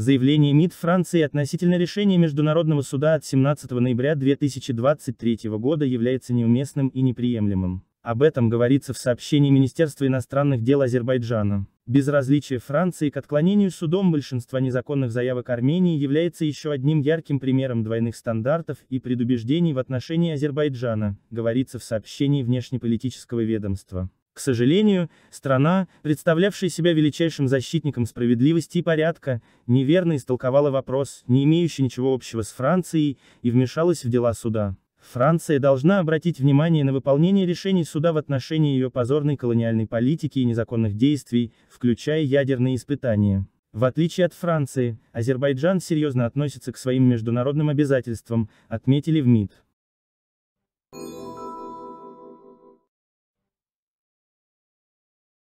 Заявление МИД Франции относительно решения Международного суда от 17 ноября 2023 года является неуместным и неприемлемым. Об этом говорится в сообщении Министерства иностранных дел Азербайджана. Безразличие Франции к отклонению судом большинства незаконных заявок Армении является еще одним ярким примером двойных стандартов и предубеждений в отношении Азербайджана, говорится в сообщении внешнеполитического ведомства. К сожалению, страна, представлявшая себя величайшим защитником справедливости и порядка, неверно истолковала вопрос, не имеющий ничего общего с Францией, и вмешалась в дела суда. Франция должна обратить внимание на выполнение решений суда в отношении ее позорной колониальной политики и незаконных действий, включая ядерные испытания. В отличие от Франции, Азербайджан серьезно относится к своим международным обязательствам, отметили в МИД.